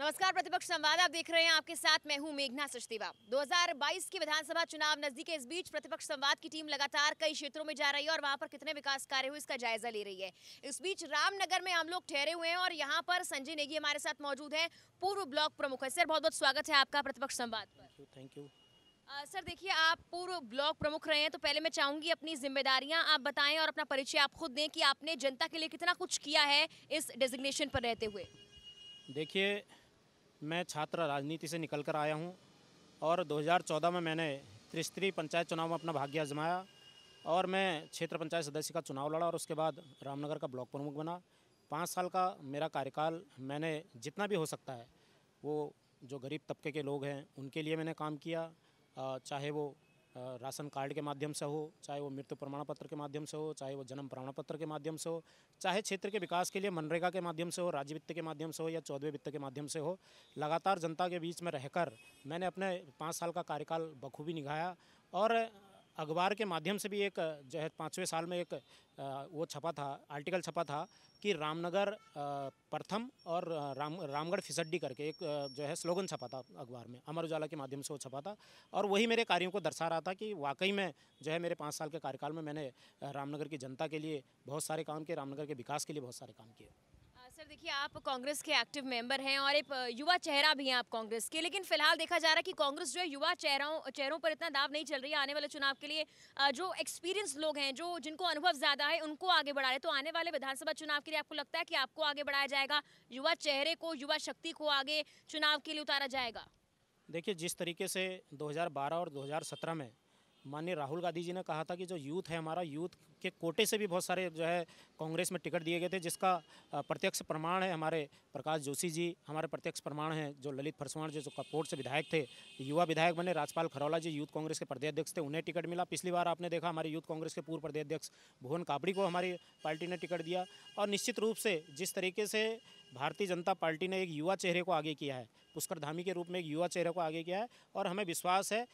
नमस्कार प्रतिपक्ष संवाद आप देख रहे हैं आपके साथ मैं हूं मेघना सचदेवा 2022 के विधानसभा चुनाव नजदीक है इस बीच प्रतिपक्ष संवाद की टीम लगातार कई क्षेत्रों में जा रही है और वहां पर कितने विकास कार्य हुए इसका जायजा ले रही है इस बीच रामनगर में हम लोग ठहरे हुए हैं और यहाँ पर संजय नेगी हमारे साथ मौजूद है पूर्व ब्लॉक प्रमुख है सर बहुत बहुत स्वागत है आपका प्रतिपक्ष संवाद थैंक यू सर देखिए आप पूर्व ब्लॉक प्रमुख रहे हैं तो पहले मैं चाहूंगी अपनी जिम्मेदारियां आप बताएं और अपना परिचय आप खुद दें कि आपने जनता के लिए कितना कुछ किया है इस डेजिग्नेशन पर रहते हुए देखिए मैं छात्र राजनीति से निकल कर आया हूँ और 2014 में मैंने त्रिस्तरीय पंचायत चुनाव में अपना भाग्य आजमाया और मैं क्षेत्र पंचायत सदस्य का चुनाव लड़ा और उसके बाद रामनगर का ब्लॉक प्रमुख बना पाँच साल का मेरा कार्यकाल मैंने जितना भी हो सकता है वो जो गरीब तबके के लोग हैं उनके लिए मैंने काम किया चाहे वो राशन कार्ड के माध्यम से हो चाहे वो मृत्यु प्रमाण पत्र के माध्यम से हो चाहे वो जन्म प्रमाण पत्र के माध्यम से हो चाहे क्षेत्र के विकास के लिए मनरेगा के माध्यम से हो राज्य वित्त के माध्यम से हो या चौदहवें वित्त के माध्यम से हो लगातार जनता के बीच में रहकर मैंने अपने पाँच साल का कार्यकाल बखूबी निभाया और अखबार के माध्यम से भी एक जो है पाँचवें साल में एक वो छपा था आर्टिकल छपा था कि रामनगर प्रथम और राम रामगढ़ फिसड्डी करके एक जो है स्लोगन छपा था अखबार में अमर उजाला के माध्यम से वो छपा था और वही मेरे कार्यों को दर्शा रहा था कि वाकई में जो है मेरे पाँच साल के कार्यकाल में मैंने रामनगर की जनता के लिए बहुत सारे काम किए रामनगर के विकास के लिए बहुत सारे काम किए सर देखिए आप कांग्रेस के एक्टिव मेंबर हैं और एक युवा चेहरा भी हैं आप कांग्रेस के लेकिन फिलहाल देखा जा रहा है कि कांग्रेस जो है युवा चेहरों चेहरों पर इतना दाव नहीं चल रही है आने वाले चुनाव के लिए जो एक्सपीरियंस लोग हैं जो जिनको अनुभव ज़्यादा है उनको आगे बढ़ा रहे तो आने वाले विधानसभा चुनाव के लिए आपको लगता है कि आपको आगे बढ़ाया जाएगा युवा चेहरे को युवा शक्ति को आगे चुनाव के लिए उतारा जाएगा देखिए जिस तरीके से दो और दो में माननीय राहुल गांधी जी ने कहा था कि जो यूथ है हमारा यूथ के कोटे से भी बहुत सारे जो है कांग्रेस में टिकट दिए गए थे जिसका प्रत्यक्ष प्रमाण है हमारे प्रकाश जोशी जी हमारे प्रत्यक्ष प्रमाण है जो ललित फरसवाण जो कपोर्ट से विधायक थे युवा विधायक बने राजपाल खरौला जी यूथ कांग्रेस के प्रदेश अध्यक्ष थे उन्हें टिकट मिला पिछली बार आपने देखा हमारे यूथ कांग्रेस के पूर्व प्रदेश अध्यक्ष भुवन काबड़ी को हमारी पार्टी ने टिकट दिया और निश्चित रूप से जिस तरीके से भारतीय जनता पार्टी ने एक युवा चेहरे को आगे किया है पुष्कर धामी के रूप में एक युवा चेहरे को आगे किया है और हमें विश्वास है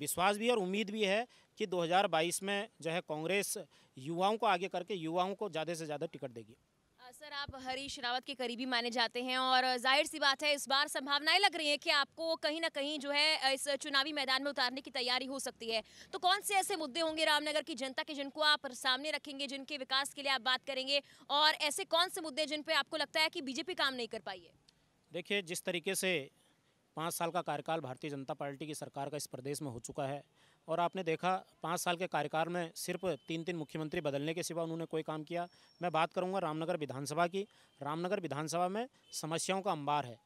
विश्वास भी और उम्मीद भी है कि 2022 में जो है कांग्रेस युवाओं को आगे करके युवाओं को ज़्यादा से ज़्यादा टिकट देगी सर आप हरीश रावत के करीबी माने जाते हैं और जाहिर सी बात है इस बार संभावनाएं लग रही हैं कि आपको कहीं ना कहीं जो है इस चुनावी मैदान में उतारने की तैयारी हो सकती है तो कौन से ऐसे मुद्दे होंगे रामनगर की जनता के जिनको आप सामने रखेंगे जिनके विकास के लिए आप बात करेंगे और ऐसे कौन से मुद्दे जिन पर आपको लगता है कि बीजेपी काम नहीं कर पाई है देखिए जिस तरीके से पाँच साल का कार्यकाल भारतीय जनता पार्टी की सरकार का इस प्रदेश में हो चुका है और आपने देखा पाँच साल के कार्यकाल में सिर्फ तीन तीन मुख्यमंत्री बदलने के सिवा उन्होंने कोई काम किया मैं बात करूंगा रामनगर विधानसभा की रामनगर विधानसभा में समस्याओं का अंबार है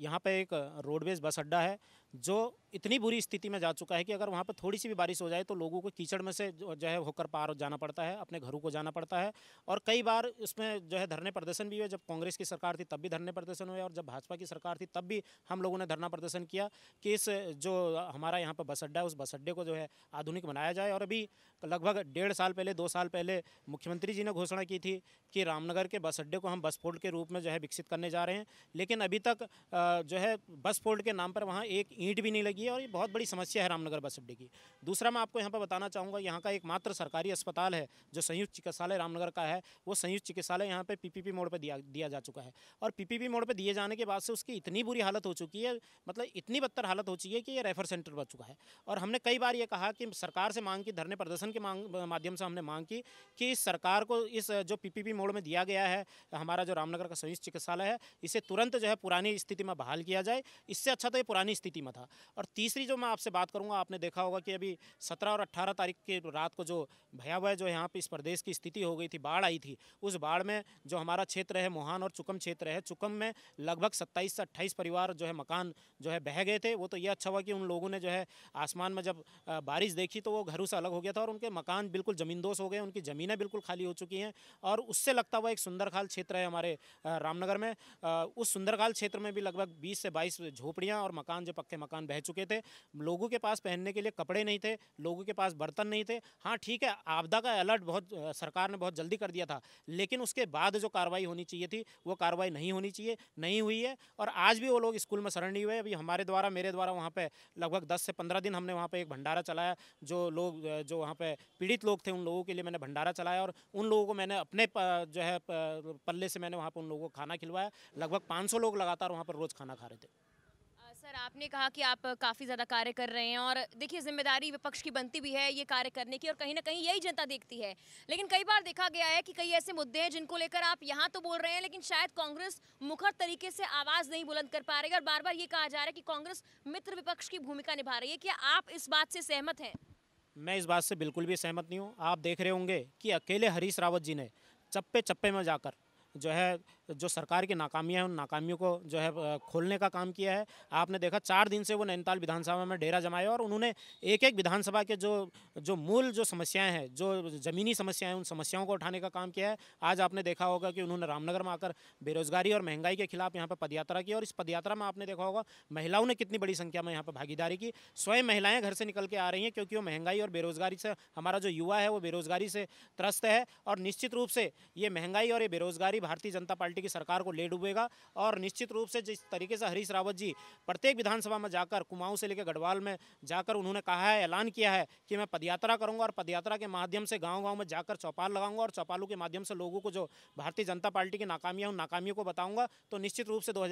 यहाँ पे एक रोडवेज बस अड्डा है जो इतनी बुरी स्थिति में जा चुका है कि अगर वहाँ पर थोड़ी सी भी बारिश हो जाए तो लोगों को कीचड़ में से जो है होकर पार जाना पड़ता है अपने घरों को जाना पड़ता है और कई बार उसमें जो है धरने प्रदर्शन भी हुए जब कांग्रेस की सरकार थी तब भी धरने प्रदर्शन हुए और जब भाजपा की सरकार थी तब भी हम लोगों ने धरना प्रदर्शन किया कि इस जो हमारा यहाँ पर बस अड्डा है उस बस अड्डे को जो है आधुनिक बनाया जाए और अभी लगभग डेढ़ साल पहले दो साल पहले मुख्यमंत्री जी ने घोषणा की थी कि रामनगर के बस अड्डे को हम बस फोल्ड के रूप में जो है विकसित करने जा रहे हैं लेकिन अभी तक जो है बस फोल्ड के नाम पर वहाँ एक ईंट भी नहीं लगी है और ये बहुत बड़ी समस्या है रामनगर बस अड्डे की दूसरा मैं आपको यहाँ पर बताना चाहूँगा यहाँ का एकमात्र सरकारी अस्पताल है जो संयुक्त चिकित्सालय रामनगर का है वो संयुक्त चिकित्सालय यहाँ पर पी मोड़ पर दिया दिया जा चुका है और पी मोड़ पर दिए जाने के बाद से उसकी इतनी बुरी हालत हो चुकी है मतलब इतनी बदतर हालत हो चुकी है कि ये रेफर सेंटर बन चुका है और हमने कई बार ये कहा कि सरकार से मांग की धरने प्रदर्शन के मांग माध्यम से हमने मांग की कि इस सरकार को इस जो पी मोड़ में दिया गया है हमारा जो रामनगर का संयुक्त चिकित्सालय है इसे तुरंत जो है पुरानी स्थिति में बहाल किया जाए इससे अच्छा तो ये पुरानी स्थिति में करना था और तीसरी जो मैं आपसे बात करूंगा आपने देखा होगा कि अभी सत्रह और 18 तारीख की रात को जो भयावह जो यहाँ पर इस प्रदेश की स्थिति हो गई थी बाढ़ आई थी उस बाढ़ में जो हमारा क्षेत्र है मोहान और चुकम क्षेत्र है चुकम में लगभग सत्ताईस से अट्ठाईस परिवार जो है मकान जो है बह गए थे वो तो ये अच्छा हुआ कि उन लोगों ने जो है आसमान में जब बारिश देखी तो वो घरों से अलग हो गया था और उनके मकान बिल्कुल ज़मींदोस हो गए उनकी ज़मीनें बिल्कुल खाली हो चुकी हैं और उससे लगता हुआ एक सुंदरखाल क्षेत्र है हमारे रामनगर में उस सुंदरखाल क्षेत्र में भी लगभग बीस से बाईस झोपड़ियाँ और मकान जो पक्के मकान बह चुके थे लोगों के पास पहनने के लिए कपड़े नहीं थे लोगों के पास बर्तन नहीं थे हाँ ठीक है आपदा का अलर्ट बहुत सरकार ने बहुत जल्दी कर दिया था लेकिन उसके बाद जो कार्रवाई होनी चाहिए थी वो कार्रवाई नहीं होनी चाहिए नहीं हुई है और आज भी वो लोग स्कूल में शरण नहीं हुए अभी हमारे द्वारा मेरे द्वारा वहाँ पर लगभग दस से पंद्रह दिन हमने वहाँ पर एक भंडारा चलाया जो लोग जो वहाँ पर पीड़ित लोग थे उन लोगों के लिए मैंने भंडारा चलाया और उन लोगों को मैंने अपने जो है पल्ले से मैंने वहाँ पर उन लोगों को खाना खिलवाया लगभग 500 लोग लगातार वहाँ पर रोज़ खाना खा रहे थे सर आपने कहा कि आप काफ़ी ज़्यादा कार्य कर रहे हैं और देखिए जिम्मेदारी विपक्ष की बनती भी है ये कार्य करने की और कहीं ना कहीं यही जनता देखती है लेकिन कई बार देखा गया है कि कई ऐसे मुद्दे हैं जिनको लेकर आप यहाँ तो बोल रहे हैं लेकिन शायद कांग्रेस मुखर तरीके से आवाज़ नहीं बुलंद कर पा रही और बार बार ये कहा जा रहा है कि कांग्रेस मित्र विपक्ष की भूमिका निभा रही है क्या आप इस बात से सहमत हैं मैं इस बात से बिल्कुल भी सहमत नहीं हूँ आप देख रहे होंगे कि अकेले हरीश रावत जी ने चप्पे चप्पे में जाकर जो है जो सरकार की नाकामियाँ हैं उन नाकामियों को जो है खोलने का काम किया है आपने देखा चार दिन से वो नैनीताल विधानसभा में डेरा जमाए और उन्होंने एक एक विधानसभा के जो जो मूल जो समस्याएं हैं जो ज़मीनी समस्याएं उन समस्याओं को उठाने का काम किया है आज आपने देखा होगा कि उन्होंने रामनगर में आकर बेरोजगारी और महंगाई के खिलाफ यहाँ पर पदयात्रा की और इस पदयात्रा में आपने देखा होगा महिलाओं ने कितनी बड़ी संख्या में यहाँ पर भागीदारी की स्वयं महिलाएँ घर से निकल के आ रही हैं क्योंकि वो महंगाई और बेरोजगारी से हमारा जो युवा है वो बेरोजगारी से त्रस्त है और निश्चित रूप से ये महंगाई और ये बेरोजगारी भारतीय जनता पार्टी पार्टी की सरकार को ले डूबेगा और निश्चित रूप से जिस तरीके से हरीश रावत जी प्रत्येक विधानसभा में जाकर कुमाऊं से लेकर गढ़वाल में जाकर उन्होंने कहा है ऐलान किया है कि मैं पदयात्रा करूँगा और पदयात्रा के माध्यम से गाँव गाँव में जाकर चौपाल लगाऊंगा और चौपालों के माध्यम से लोगों को जो भारतीय जनता पार्टी की नाकामियाँ उन नाकामियों को बताऊँगा तो निश्चित रूप से दो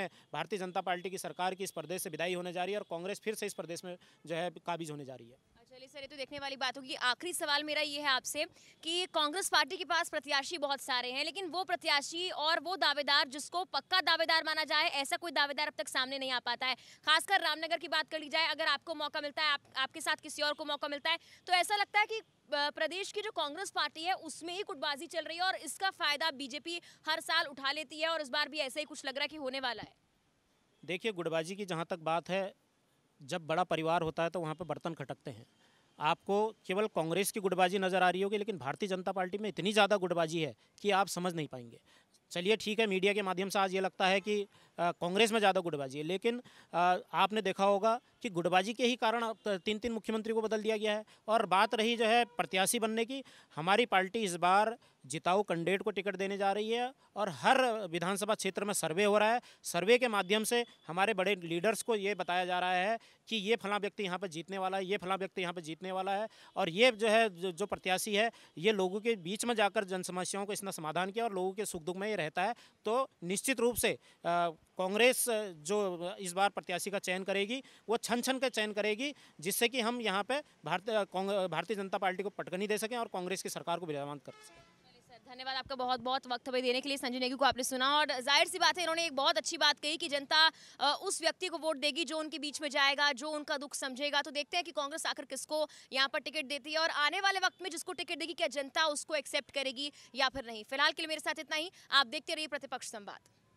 में भारतीय जनता पार्टी की सरकार की इस प्रदेश से विदाई होने जा रही है और कांग्रेस फिर से इस प्रदेश में जो है काबिज होने जा रही है चलिए सर ये तो देखने वाली बात होगी आखिरी सवाल मेरा ये है आपसे कि कांग्रेस पार्टी के पास प्रत्याशी बहुत सारे हैं लेकिन वो प्रत्याशी और वो दावेदार जिसको पक्का दावेदार माना जाए ऐसा कोई दावेदार अब तक सामने नहीं आ पाता है खासकर रामनगर की बात कर ली जाए अगर आपको मौका मिलता है आप, आपके साथ किसी और को मौका मिलता है तो ऐसा लगता है कि प्रदेश की जो कांग्रेस पार्टी है उसमें ही कुटबाजी चल रही है और इसका फायदा बीजेपी हर साल उठा लेती है और इस बार भी ऐसा ही कुछ लग रहा है कि होने वाला है देखिए गुटबाजी की जहाँ तक बात है जब बड़ा परिवार होता है तो वहाँ पर बर्तन खटकते हैं आपको केवल कांग्रेस की गुटबाजी नज़र आ रही होगी लेकिन भारतीय जनता पार्टी में इतनी ज़्यादा गुटबाजी है कि आप समझ नहीं पाएंगे चलिए ठीक है मीडिया के माध्यम से आज ये लगता है कि कांग्रेस में ज़्यादा गुटबाजी है लेकिन आ, आपने देखा होगा कि गुटबाजी के ही कारण तीन तीन मुख्यमंत्री को बदल दिया गया है और बात रही जो है प्रत्याशी बनने की हमारी पार्टी इस बार जिताऊ कंडेट को टिकट देने जा रही है और हर विधानसभा क्षेत्र में सर्वे हो रहा है सर्वे के माध्यम से हमारे बड़े लीडर्स को ये बताया जा रहा है कि ये फला व्यक्ति यहाँ पर जीतने वाला है ये फला व्यक्ति यहाँ पर जीतने वाला है और ये जो है जो प्रत्याशी है ये लोगों के बीच में जाकर जन समस्याओं को इसने समाधान किया और लोगों के सुख दुख में ये रहता है तो निश्चित रूप से कांग्रेस जो इस बार प्रत्याशी का चयन करेगी वो छन छन का चयन करेगी जिससे कि हम यहाँ पर भारतीय भारतीय जनता पार्टी को पटकनी दे सकें और कांग्रेस की सरकार को विराजमान कर सकें धन्यवाद आपका बहुत बहुत वक्त हमें देने के लिए संजय नेगी को आपने सुना और जाहिर सी बात है इन्होंने एक बहुत अच्छी बात कही कि जनता उस व्यक्ति को वोट देगी जो उनके बीच में जाएगा जो उनका दुख समझेगा तो देखते हैं कि कांग्रेस आकर किसको यहाँ पर टिकट देती है और आने वाले वक्त में जिसको टिकट देगी क्या जनता उसको एक्सेप्ट करेगी या फिर नहीं फिलहाल के लिए मेरे साथ इतना ही आप देखते रहिए प्रतिपक्ष संवाद